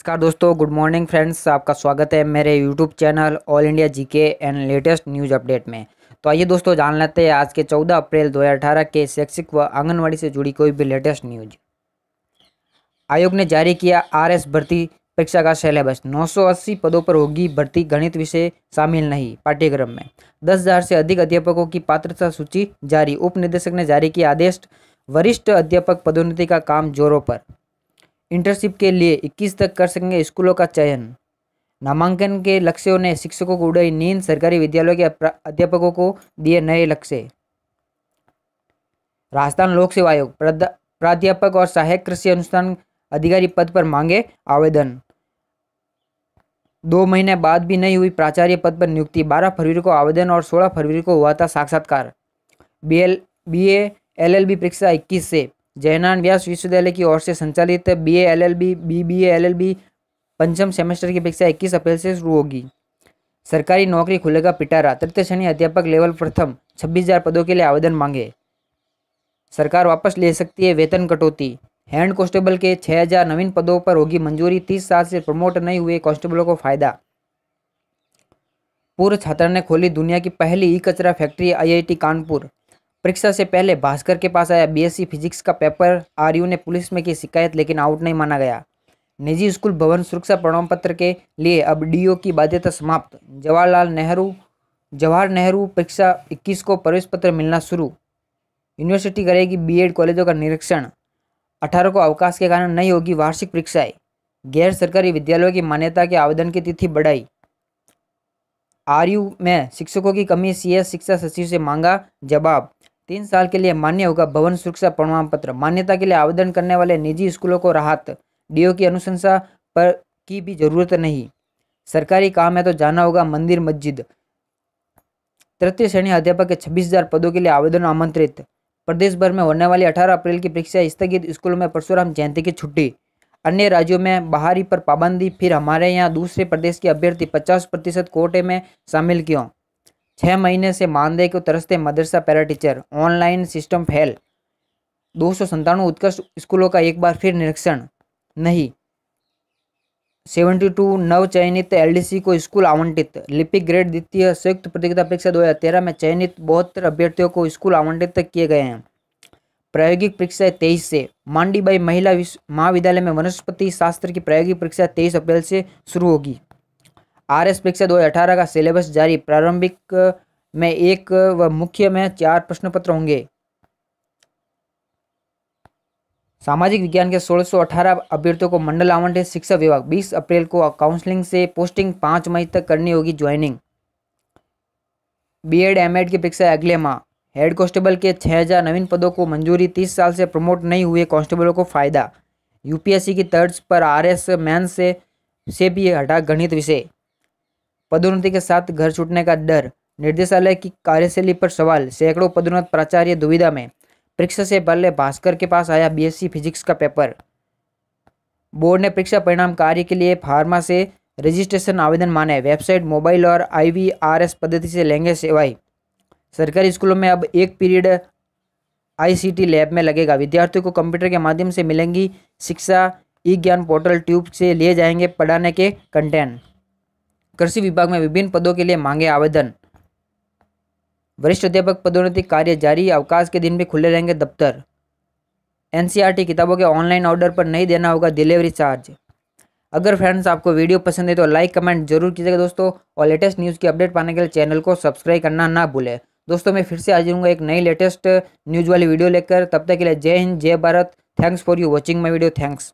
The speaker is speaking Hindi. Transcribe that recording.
नमस्कार दोस्तों गुड मॉर्निंग फ्रेंड्स आपका स्वागत है मेरे YouTube channel all India GK and latest news update में तो आइए दोस्तों जान लेते हैं आज के 14 अप्रैल 2018 के शैक्षिक व आंगनवाड़ी से जुड़ी कोई भी लेटेस्ट न्यूज आयोग ने जारी किया आरएस भर्ती परीक्षा का सिलेबस नौ पदों पर होगी भर्ती गणित विषय शामिल नहीं पाठ्यक्रम में दस से अधिक अध्यापकों की पात्रता सूची जारी उप निदेशक ने जारी किया आदेश वरिष्ठ अध्यापक पदोन्नति का काम जोरों पर इंटर्नशिप के लिए 21 तक कर सकेंगे स्कूलों का चयन नामांकन के लक्ष्यों ने शिक्षकों को उड़ाई नींद सरकारी विद्यालयों के अध्यापकों को दिए नए लक्ष्य राजस्थान लोक सेवा आयोग प्राध्यापक और सहायक कृषि अनुष्ठान अधिकारी पद पर मांगे आवेदन दो महीने बाद भी नहीं हुई प्राचार्य पद पर नियुक्ति बारह फरवरी को आवेदन और सोलह फरवरी को हुआ था साक्षात्कार B L B L L B परीक्षा इक्कीस से जयनान व्यास विश्वविद्यालय की ओर से संचालित B A L L B B B L L B पंचम सेमेस्टर की परीक्षा इक्कीस अप्रैल से शुरू होगी सरकारी नौकरी खुलेगा पिटारा तृतीय श्रेणी अध्यापक लेवल प्रथम छब्बीस हज़ार पदों के लिए आवेदन मांगे सरकार वापस ले सकती है वेतन कटौती हैंड कांस्टेबल के 6000 नवीन पदों पर होगी मंजूरी तीस साल से प्रमोट नहीं हुए कांस्टेबलों को फायदा पूर्व छात्रा ने खोली दुनिया की पहली ई कचरा फैक्ट्री आईआईटी कानपुर परीक्षा से पहले भास्कर के पास आया बीएससी फिजिक्स का पेपर आरयू ने पुलिस में की शिकायत लेकिन आउट नहीं माना गया निजी स्कूल भवन सुरक्षा प्रमाण पत्र के लिए अब डीओ की बाध्यता समाप्त जवाहरलाल नेहरू जवाहर नेहरू परीक्षा 21 को प्रवेश पत्र मिलना शुरू यूनिवर्सिटी करेगी बीएड कॉलेजों का निरीक्षण 18 को अवकाश के कारण नहीं होगी वार्षिक परीक्षाएं गैर सरकारी विद्यालयों की मान्यता के आवेदन की तिथि बढ़ाई आरयू में शिक्षकों की कमी सीएस शिक्षा सचिव से मांगा जवाब तीन साल के लिए मान्य होगा भवन सुरक्षा प्रमाण पत्र मान्यता के लिए आवेदन करने वाले निजी स्कूलों को राहत डीओ की अनुशंसा पर की भी जरूरत नहीं सरकारी काम है तो जाना होगा मंदिर मस्जिद तृतीय श्रेणी अध्यापक के छब्बीस हजार पदों के लिए आवेदन आमंत्रित प्रदेश भर में होने वाली 18 अप्रैल की परीक्षा स्थगित स्कूलों में परशुराम जयंती की छुट्टी अन्य राज्यों में बाहरी पर पाबंदी फिर हमारे यहाँ दूसरे प्रदेश के अभ्यर्थी 50 प्रतिशत कोटे में शामिल क्यों छः महीने से मानदेय को तरसते मदरसा para teacher online system fail दो सौ संतानवे उत्कृष्ट स्कूलों का एक बार फिर निरीक्षण नहीं सेवेंटी टू नव चयनित एलडीसी को स्कूल आवंटित लिपिक ग्रेड द्वितीय संयुक्त प्रतियोगिता परीक्षा तेरह में चयनित बहत्तर अभ्यर्थियों को स्कूल आवंटित किए गए हैं प्रायोगिक परीक्षा तेईस से मांडीबाई महिला महाविद्यालय में वनस्पति शास्त्र की प्रायोगिक परीक्षा तेईस अप्रैल से शुरू होगी आर एस परीक्षा दो का सिलेबस जारी प्रारंभिक में एक व मुख्य में चार प्रश्न पत्र होंगे सामाजिक विज्ञान के 1618 अभ्यर्थियों को मंडल आवंटित शिक्षा विभाग 20 अप्रैल को काउंसलिंग से पोस्टिंग 5 मई तक करनी होगी ज्वाइनिंग बीएड एमएड की परीक्षा अगले माह हेड कांस्टेबल के 6000 नवीन पदों को मंजूरी 30 साल से प्रमोट नहीं हुए कांस्टेबलों को फायदा यूपीएससी की तर्ज पर आरएस मैन से से भी हटा गणित विषय पदोन्नति के साथ घर छूटने का डर निर्देशालय की कार्यशैली पर सवाल सैकड़ों पदोन्नत प्राचार्य दुविधा में परीक्षा से पहले भास्कर के पास आया बीएससी फिजिक्स का पेपर बोर्ड ने परीक्षा परिणाम कार्य के लिए फार्मा से रजिस्ट्रेशन आवेदन माने वेबसाइट मोबाइल और आईवीआरएस पद्धति से लेंगे सेवाएं सरकारी स्कूलों में अब एक पीरियड आईसीटी लैब में लगेगा विद्यार्थियों को कंप्यूटर के माध्यम से मिलेंगी शिक्षा ई ज्ञान पोर्टल ट्यूब से लिए जाएंगे पढ़ाने के कंटेंट कृषि विभाग में विभिन्न पदों के लिए मांगे आवेदन वरिष्ठ अध्यापक पदोन्नति कार्य जारी अवकाश के दिन भी खुले रहेंगे दफ्तर एनसीईआरटी किताबों के ऑनलाइन ऑर्डर पर नहीं देना होगा डिलीवरी चार्ज अगर फ्रेंड्स आपको वीडियो पसंद है तो लाइक कमेंट जरूर कीजिएगा दोस्तों और लेटेस्ट न्यूज़ की अपडेट पाने के लिए चैनल को सब्सक्राइब करना ना भूलें दोस्तों मैं फिर से आ जाऊँगा एक नई लेटेस्ट न्यूज़ वाली वीडियो लेकर तब तक के लिए जय हिंद जय Bharat thanks for you watching my video thanks